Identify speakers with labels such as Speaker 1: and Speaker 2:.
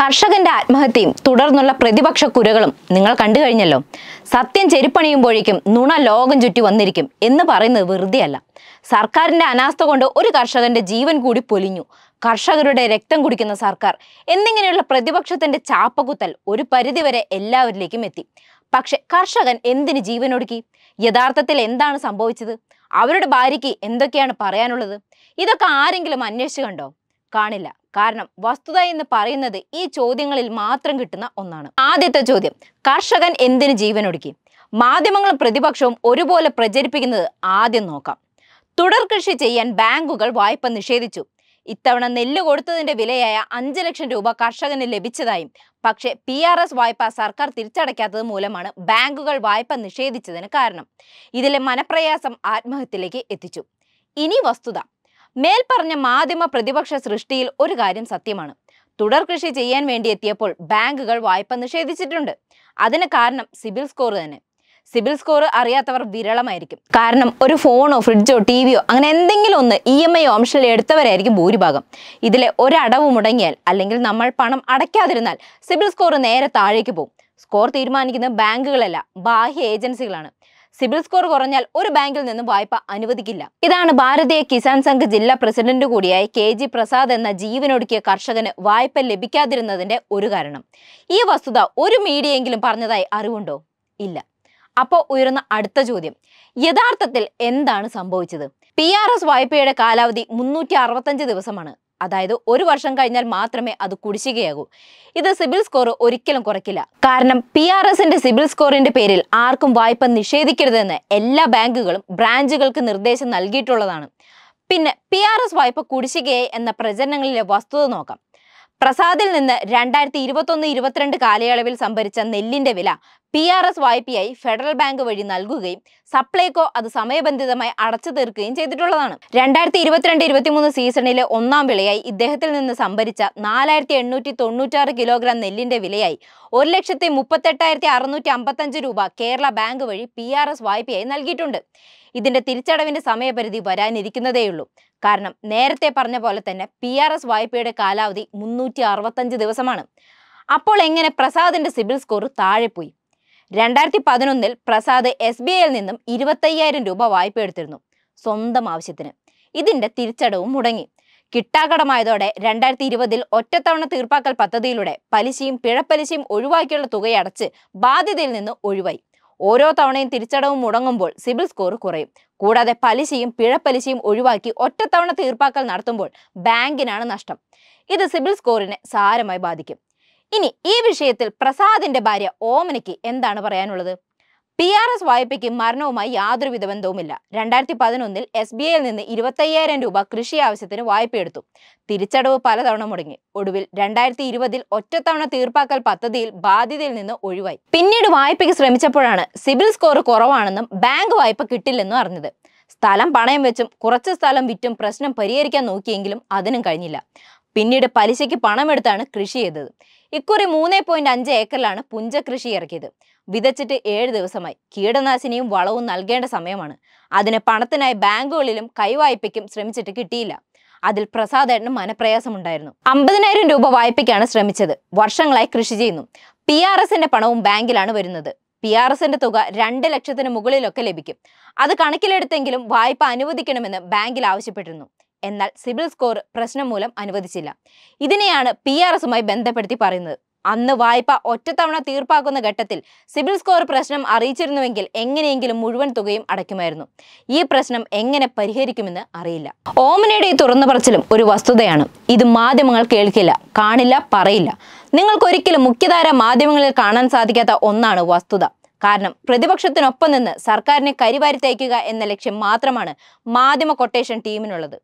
Speaker 1: കർഷകന്റെ ആത്മഹത്യയും തുടർന്നുള്ള പ്രതിപക്ഷ കുരകളും നിങ്ങൾ കണ്ടു കഴിഞ്ഞല്ലോ സത്യം ചെരുപ്പണിയുമ്പോഴേക്കും നുണ ലോകം ചുറ്റി വന്നിരിക്കും എന്ന് പറയുന്നത് വെറുതെയല്ല സർക്കാരിന്റെ അനാസ്ഥ കൊണ്ട് ഒരു കർഷകന്റെ ജീവൻ കൂടി പൊലിഞ്ഞു കർഷകരുടെ രക്തം കുടിക്കുന്ന സർക്കാർ എന്നിങ്ങനെയുള്ള പ്രതിപക്ഷത്തിന്റെ ചാപ്പകുത്തൽ ഒരു പരിധിവരെ എല്ലാവരിലേക്കും എത്തി പക്ഷെ കർഷകൻ എന്തിന് ജീവനൊടുക്കി യഥാർത്ഥത്തിൽ എന്താണ് സംഭവിച്ചത് അവരുടെ ഭാര്യയ്ക്ക് എന്തൊക്കെയാണ് പറയാനുള്ളത് ഇതൊക്കെ ആരെങ്കിലും അന്വേഷിച്ചു കണ്ടോ കാണില്ല കാരണം വസ്തുത എന്ന് പറയുന്നത് ഈ ചോദ്യങ്ങളിൽ മാത്രം കിട്ടുന്ന ഒന്നാണ് ആദ്യത്തെ ചോദ്യം കർഷകൻ എന്തിന് ഒടുക്കി മാധ്യമങ്ങളും പ്രതിപക്ഷവും ഒരുപോലെ പ്രചരിപ്പിക്കുന്നത് ആദ്യം നോക്കാം തുടർ കൃഷി ചെയ്യാൻ ബാങ്കുകൾ വായ്പ നിഷേധിച്ചു ഇത്തവണ നെല്ല് കൊടുത്തതിന്റെ വിലയായ അഞ്ച് ലക്ഷം രൂപ കർഷകന് ലഭിച്ചതായും പക്ഷേ പി ആർ എസ് വായ്പ സർക്കാർ തിരിച്ചടയ്ക്കാത്തത് മൂലമാണ് ബാങ്കുകൾ വായ്പ നിഷേധിച്ചതിന് കാരണം ഇതിലെ മനപ്രയാസം ആത്മഹത്യയിലേക്ക് എത്തിച്ചു ഇനി വസ്തുത മേൽപ്പറഞ്ഞ മാധ്യമ പ്രതിപക്ഷ സൃഷ്ടിയിൽ ഒരു കാര്യം സത്യമാണ് തുടർ കൃഷി ചെയ്യാൻ വേണ്ടി എത്തിയപ്പോൾ ബാങ്കുകൾ വായ്പ നിഷേധിച്ചിട്ടുണ്ട് അതിന് കാരണം സിബിൽ സ്കോർ തന്നെ സിബിൽ സ്കോർ അറിയാത്തവർ വിരളമായിരിക്കും കാരണം ഒരു ഫോണോ ഫ്രിഡ്ജോ ടി വിയോ അങ്ങനെ എന്തെങ്കിലും ഒന്ന് ഇ എം ഐ ഓപ്ഷനിൽ എടുത്തവരായിരിക്കും ഭൂരിഭാഗം ഇതിലെ ഒരടവ് മുടങ്ങിയാൽ അല്ലെങ്കിൽ നമ്മൾ പണം അടയ്ക്കാതിരുന്നാൽ സിബിൽ സ്കോർ നേരെ താഴേക്ക് പോകും സ്കോർ തീരുമാനിക്കുന്നത് ബാങ്കുകളല്ല ബാഹ്യ ഏജൻസികളാണ് സിബിൽ സ്കോർ കുറഞ്ഞാൽ ഒരു ബാങ്കിൽ നിന്നും വായ്പ അനുവദിക്കില്ല ഇതാണ് ഭാരതീയ കിസാൻ സംഘ് ജില്ലാ പ്രസിഡന്റ് കൂടിയായ കെ ജി പ്രസാദ് എന്ന ജീവനൊടുക്കിയ കർഷകന് വായ്പ ലഭിക്കാതിരുന്നതിന്റെ ഒരു കാരണം ഈ വസ്തുത ഒരു മീഡിയയെങ്കിലും പറഞ്ഞതായി അറിവുണ്ടോ ഇല്ല അപ്പോ ഉയർന്ന അടുത്ത ചോദ്യം യഥാർത്ഥത്തിൽ എന്താണ് സംഭവിച്ചത് പി ആർ എസ് വായ്പയുടെ കാലാവധി മുന്നൂറ്റി അറുപത്തഞ്ച് ദിവസമാണ് അതായത് ഒരു വർഷം കഴിഞ്ഞാൽ മാത്രമേ അത് കുടിശ്ശികയാകൂ ഇത് സിബിൽ സ്കോർ ഒരിക്കലും കുറയ്ക്കില്ല കാരണം പി ആർ എസിന്റെ സിബിൽ സ്കോറിന്റെ പേരിൽ ആർക്കും വായ്പ നിഷേധിക്കരുതെന്ന് എല്ലാ ബാങ്കുകളും ബ്രാഞ്ചുകൾക്ക് നിർദ്ദേശം നൽകിയിട്ടുള്ളതാണ് പിന്നെ പി ആർ എസ് വായ്പ കുടിശ്ശികയെ എന്ന പ്രചരണങ്ങളിലെ വസ്തുത നോക്കാം പ്രസാദിൽ നിന്ന് രണ്ടായിരത്തി ഇരുപത്തൊന്ന് ഇരുപത്തിരണ്ട് കാലയളവിൽ സംഭരിച്ച നെല്ലിന്റെ വില പി ആർ എസ് വായ്പയായി ഫെഡറൽ ബാങ്ക് വഴി നൽകുകയും സപ്ലൈകോ അത് സമയബന്ധിതമായി അടച്ചു തീർക്കുകയും ചെയ്തിട്ടുള്ളതാണ് രണ്ടായിരത്തി ഇരുപത്തിരണ്ട് ഇരുപത്തിമൂന്ന് സീസണിലെ ഒന്നാം വിളയായി ഇദ്ദേഹത്തിൽ നിന്ന് സംഭരിച്ച നാലായിരത്തി എണ്ണൂറ്റി തൊണ്ണൂറ്റാറ് കിലോഗ്രാം നെല്ലിന്റെ വിലയായി ഒരു ലക്ഷത്തി മുപ്പത്തെട്ടായിരത്തി അറുന്നൂറ്റി അമ്പത്തഞ്ച് രൂപ കേരള ബാങ്ക് വഴി പി ആർ എസ് വായ്പയായി നൽകിയിട്ടുണ്ട് ഇതിന്റെ തിരിച്ചടവിന്റെ സമയപരിധി വരാനിരിക്കുന്നതേയുള്ളൂ കാരണം നേരത്തെ പറഞ്ഞ പോലെ തന്നെ പി ആർ എസ് വായ്പയുടെ കാലാവധി മുന്നൂറ്റി അറുപത്തഞ്ച് ദിവസമാണ് അപ്പോൾ എങ്ങനെ പ്രസാദിന്റെ സിബിൽ സ്കോർ താഴെപ്പോയി രണ്ടായിരത്തി പതിനൊന്നിൽ പ്രസാദ് എസ് ബി ഐയിൽ നിന്നും ഇരുപത്തയ്യായിരം രൂപ വായ്പ എടുത്തിരുന്നു സ്വന്തം ആവശ്യത്തിന് ഇതിന്റെ തിരിച്ചടവും മുടങ്ങി കിട്ടാകടമായതോടെ രണ്ടായിരത്തി ഇരുപതിൽ ഒറ്റത്തവണ തീർപ്പാക്കൽ പദ്ധതിയിലൂടെ പലിശയും പിഴപ്പലിശയും ഒഴിവാക്കിയുള്ള തുകയടച്ച് ബാധ്യതയിൽ നിന്ന് ഒഴിവായി ഓരോ തവണയും തിരിച്ചടവും മുടങ്ങുമ്പോൾ സിബിൽ സ്കോർ കുറയും കൂടാതെ പലിശയും പിഴപ്പലിശയും ഒഴിവാക്കി ഒറ്റത്തവണ തീർപ്പാക്കൽ നടത്തുമ്പോൾ ബാങ്കിനാണ് നഷ്ടം ഇത് സിബിൽ സ്കോറിനെ സാരമായി ബാധിക്കും ഇനി ഈ വിഷയത്തിൽ പ്രസാദിന്റെ ഭാര്യ ഓമനയ്ക്ക് എന്താണ് പറയാനുള്ളത് പി ആർ എസ് വായ്പയ്ക്ക് മരണവുമായി യാതൊരുവിധ ബന്ധവുമില്ല രണ്ടായിരത്തി പതിനൊന്നിൽ എസ് ബി ഐയിൽ നിന്ന് ഇരുപത്തയ്യായിരം രൂപ കൃഷി ആവശ്യത്തിന് വായ്പയെടുത്തു തിരിച്ചടവ് പലതവണ മുടങ്ങി ഒടുവിൽ രണ്ടായിരത്തി ഇരുപതിൽ ഒറ്റത്തവണ തീർപ്പാക്കൽ പദ്ധതിയിൽ ബാധ്യതയിൽ നിന്ന് ഒഴിവായി പിന്നീട് വായ്പയ്ക്ക് ശ്രമിച്ചപ്പോഴാണ് സിബിൽ സ്കോർ കുറവാണെന്നും ബാങ്ക് വായ്പ കിട്ടില്ലെന്നും അറിഞ്ഞത് സ്ഥലം പണയം വെച്ചും കുറച്ച് സ്ഥലം വിറ്റും പ്രശ്നം പരിഹരിക്കാൻ നോക്കിയെങ്കിലും അതിനും കഴിഞ്ഞില്ല പിന്നീട് പലിശയ്ക്ക് പണമെടുത്താണ് കൃഷി ചെയ്തത് ഇക്കുറി മൂന്ന് പോയിന്റ് അഞ്ച് ഏക്കറിലാണ് പുഞ്ചകൃഷി ഇറക്കിയത് വിതച്ചിട്ട് ഏഴ് ദിവസമായി കീടനാശിനിയും വളവും നൽകേണ്ട സമയമാണ് അതിന് പണത്തിനായി ബാങ്കുകളിലും കൈവായ്പയ്ക്കും ശ്രമിച്ചിട്ട് കിട്ടിയില്ല അതിൽ പ്രസാദേട്ടന് മനപ്രയാസമുണ്ടായിരുന്നു അമ്പതിനായിരം രൂപ വായ്പയ്ക്കാണ് ശ്രമിച്ചത് വർഷങ്ങളായി കൃഷി ചെയ്യുന്നു പി ആർ എസിന്റെ പണവും ബാങ്കിലാണ് വരുന്നത് പി ആർ എസിന്റെ തുക രണ്ട് ലക്ഷത്തിന് മുകളിലൊക്കെ ലഭിക്കും അത് കണക്കിലെടുത്തെങ്കിലും വായ്പ അനുവദിക്കണമെന്ന് ബാങ്കിൽ ആവശ്യപ്പെട്ടിരുന്നു എന്നാൽ സിബിൽ സ്കോർ പ്രശ്നം മൂലം അനുവദിച്ചില്ല ഇതിനെയാണ് പി ആർ എസുമായി ബന്ധപ്പെടുത്തി പറയുന്നത് അന്ന് വായ്പ ഒറ്റത്തവണ തീർപ്പാക്കുന്ന ഘട്ടത്തിൽ സിബിൽ സ്കോർ പ്രശ്നം അറിയിച്ചിരുന്നുവെങ്കിൽ എങ്ങനെയെങ്കിലും മുഴുവൻ തുകയും അടയ്ക്കുമായിരുന്നു ഈ പ്രശ്നം എങ്ങനെ പരിഹരിക്കുമെന്ന് അറിയില്ല ഓമനയുടെ ഈ തുറന്നു പറച്ചിലും ഒരു വസ്തുതയാണ് ഇത് മാധ്യമങ്ങൾ കേൾക്കില്ല കാണില്ല പറയില്ല നിങ്ങൾക്കൊരിക്കലും മുഖ്യധാര മാധ്യമങ്ങളിൽ കാണാൻ സാധിക്കാത്ത ഒന്നാണ് വസ്തുത കാരണം പ്രതിപക്ഷത്തിനൊപ്പം നിന്ന് സർക്കാരിനെ കരിവാരി തയ്ക്കുക എന്ന ലക്ഷ്യം മാത്രമാണ് മാധ്യമ കൊട്ടേഷൻ ടീമിനുള്ളത്